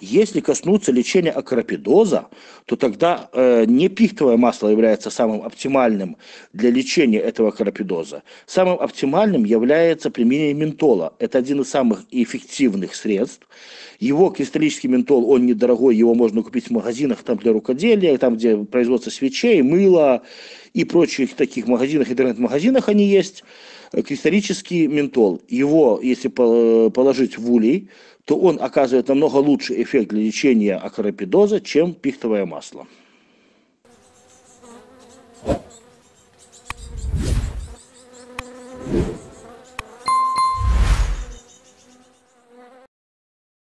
Если коснуться лечения акропидоза, то тогда э, не пихтовое масло является самым оптимальным для лечения этого акропидоза. Самым оптимальным является применение ментола. Это один из самых эффективных средств. Его кристаллический ментол, он недорогой, его можно купить в магазинах там, для рукоделия, там, где производство свечей, мыло и прочих таких магазинах, интернет-магазинах они есть, э, кристаллический ментол. Его, если э, положить в улей, то он оказывает намного лучший эффект для лечения акаропидоза, чем пихтовое масло.